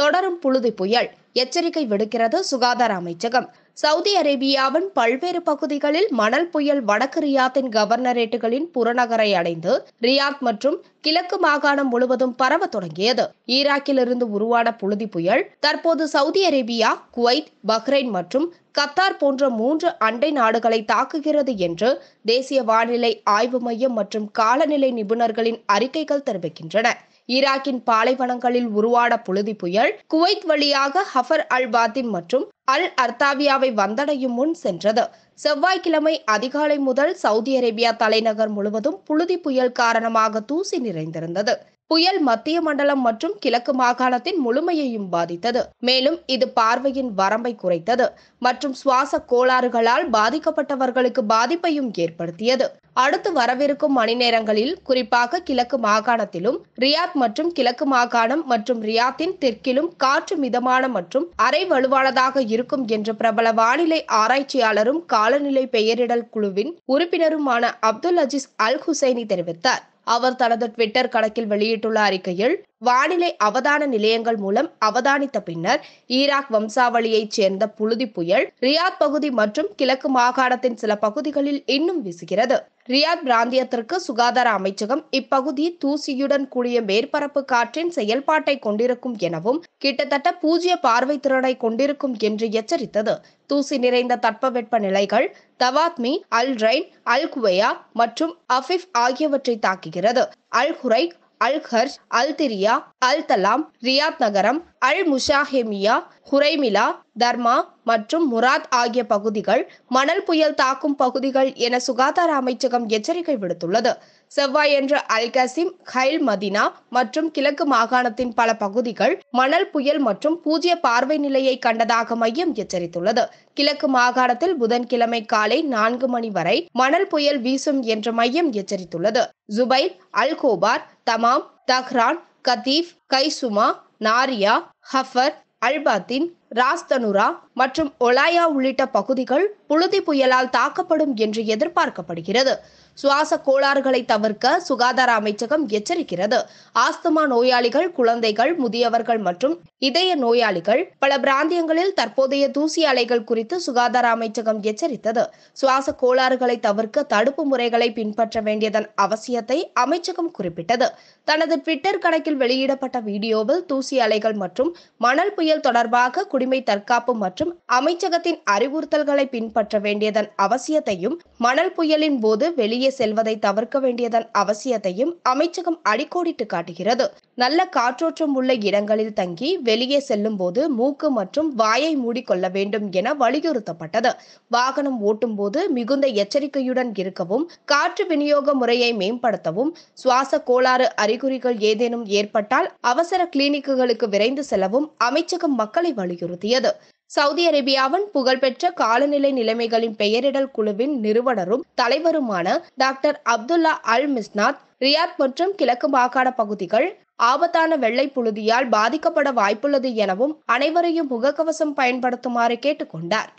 தொடரும் புழுதி புயல் எச்சரிக்கை விடுக்கிறது சுகாதார அமைச்சகம் சவுதி அரேபியாவின் பல்வேறு பகுதிகளில் மணல் புயல் வடக்கு ரியாத்தின் கவர்னரேட்டுகளின் புறநகரை அடைந்து ரியாத் மற்றும் கிழக்கு மாகாணம் முழுவதும் பரவ தொடங்கியது ஈராக்கிலிருந்து உருவான புழுதி புயல் தற்போது சவுதி அரேபியா குவைத் பஹ்ரைன் மற்றும் கத்தார் போன்ற மூன்று அண்டை நாடுகளை தாக்குகிறது என்று தேசிய வானிலை ஆய்வு மையம் மற்றும் காலநிலை நிபுணர்களின் அறிக்கைகள் தெரிவிக்கின்றன ஈராக்கின் பாலைவனங்களில் உருவான புழுதி புயல் குவைத் வழியாக ஹஃபர் அல் பாத்திம் மற்றும் அல் அர்த்தாவியாவை வந்தடையும் முன் சென்றது செவ்வாய்க்கிழமை அதிகாலை முதல் சவுதி அரேபியா தலைநகர் முழுவதும் புழுதி புயல் காரணமாக தூசி நிறைந்திருந்தது புயல் மத்திய மண்டலம் மற்றும் கிழக்கு மாகாணத்தின் முழுமையையும் பாதித்தது மேலும் இது பார்வையின் வரம்பை குறைத்தது மற்றும் சுவாச கோளாறுகளால் பாதிக்கப்பட்டவர்களுக்கு பாதிப்பையும் ஏற்படுத்தியது அடுத்து வரவிருக்கும் மணி நேரங்களில் குறிப்பாக கிழக்கு மாகாணத்திலும் ரியாத் மற்றும் கிழக்கு மாகாணம் மற்றும் ரியாத்தின் தெற்கிலும் காற்று மிதமான மற்றும் அரை வலுவானதாக இருக்கும் இருக்கும் என்று பிரபல வானிலை ஆராய்ச்சியாளரும் காலநிலை பெயரிடல் குழுவின் உறுப்பினருமான அப்துல் அஜீஸ் அல் ஹுசைனி தெரிவித்தார் அவர் தனது ட்விட்டர் கணக்கில் வெளியிட்டுள்ள அறிக்கையில் வானிலை அவதான நிலையங்கள் மூலம் அவதானித்த பின்னர் ஈராக் வம்சாவளியைச் சேர்ந்த புழுதி புயல் ரியாத் பகுதி மற்றும் கிழக்கு மாகாணத்தின் சில பகுதிகளில் இன்னும் வீசுகிறது ரியாத் பிராந்தியத்திற்கு சுகாதார அமைச்சகம் இப்பகுதி தூசியுடன் கூடிய மேற்பரப்பு காற்றின் செயல்பாட்டை கொண்டிருக்கும் எனவும் கிட்டத்தட்ட பூஜ்ய பார்வை திறனை கொண்டிருக்கும் என்று எச்சரித்தது தூசி நிறைந்த தட்பவெட்ப நிலைகள் தவாத்மி அல் ரைன் அல் குவையா மற்றும் அஃபிஃப் ஆகியவற்றை தாக்குகிறது அல் ஹுரைக் அல் ஹர்ஷ் அல் திரியா அல் தலாம் ரியாத் நகரம் அல் முஷாஹெமியா ஹுரைமிலா தர்மா மற்றும் முராத் ஆகிய பகுதிகள் மணல் புயல் தாக்கும் பகுதிகள் என சுகாதார அமைச்சகம் எச்சரிக்கை விடுத்துள்ளது செவ்வாயன்று அல் கசிம் ஹைல் மதினா மற்றும் கிழக்கு மாகாணத்தின் பல பகுதிகள் மணல் புயல் மற்றும் பூஜ்ய பார்வை நிலையை கண்டதாக மையம் எச்சரித்துள்ளது கிழக்கு மாகாணத்தில் புதன்கிழமை காலை நான்கு மணி வரை மணல் புயல் வீசும் என்று மையம் எச்சரித்துள்ளது ஜுபைல் அல்கோபார் தமாம் தஹ்ரான் கதீஃப் கைசுமா நாரியா ஹஃபர் அல்பாத்தின் ராஸ்தனுரா மற்றும் ஒலாயா உள்ளிட்ட பகுதிகள் புழுதி புயலால் தாக்கப்படும் என்று எதிர்பார்க்கப்படுகிறது சுவாச கோளாறுகளை தவிர்க்க சுகாதார அமைச்சகம் எச்சரிக்கிறது ஆஸ்துமா நோயாளிகள் குழந்தைகள் முதியவர்கள் மற்றும் இதய நோயாளிகள் பல பிராந்தியங்களில் தற்போதைய தூசி அலைகள் குறித்து சுகாதார அமைச்சகம் எச்சரித்தது சுவாச கோளாறுகளை தவிர்க்க தடுப்பு முறைகளை பின்பற்ற வேண்டியதன் அவசியத்தை அமைச்சகம் குறிப்பிட்டது தனது ட்விட்டர் கணக்கில் வெளியிடப்பட்ட வீடியோவில் தூசி அலைகள் மற்றும் மணல் புயல் தொடர்பாக குடிமை தற்காப்பு மற்றும் அமைச்சகத்தின் அறிவுறுத்தல்களை பின்பற்ற வேண்டியதன் அவசியத்தையும் மணல் புயலின் போது வெளி வெளியே செல்வதை தவிர்க்க வேண்டியதன் அவசியத்தையும் அமைச்சகம் அடிக்கோடிட்டு காட்டுகிறது நல்ல காற்றோட்டம் உள்ள இடங்களில் தங்கி வெளியே செல்லும் போது மூக்கு மற்றும் வாயை மூடிக்கொள்ள வேண்டும் என வலியுறுத்தப்பட்டது வாகனம் ஓட்டும் போது மிகுந்த எச்சரிக்கையுடன் இருக்கவும் காற்று விநியோக முறையை மேம்படுத்தவும் சுவாச கோளாறு அறிகுறிகள் ஏதேனும் ஏற்பட்டால் அவசர கிளினிக்குகளுக்கு விரைந்து செல்லவும் அமைச்சகம் மக்களை வலியுறுத்தியது சவுதி அரேபியாவின் புகழ்பெற்ற காலநிலை நிலைமைகளின் பெயரிடல் குழுவின் நிறுவனரும் தலைவருமான doctor Abdullah Al Misnad Riyadh மற்றும் கிழக்கு மாகாண பகுதிகள் ஆபத்தான வெள்ளை புழுதியால் பாதிக்கப்பட வாய்ப்புள்ளது எனவும் அனைவரையும் முகக்கவசம் பயன்படுத்துமாறு கேட்டுக்கொண்டார்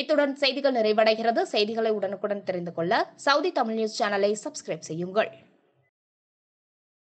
இத்துடன் செய்திகள் நிறைவடைகிறது செய்திகளை உடனுக்குடன் தெரிந்து கொள்ள சவுதி தமிழ் நியூஸ் சேனலை சப்ஸ்கிரைப் செய்யுங்கள்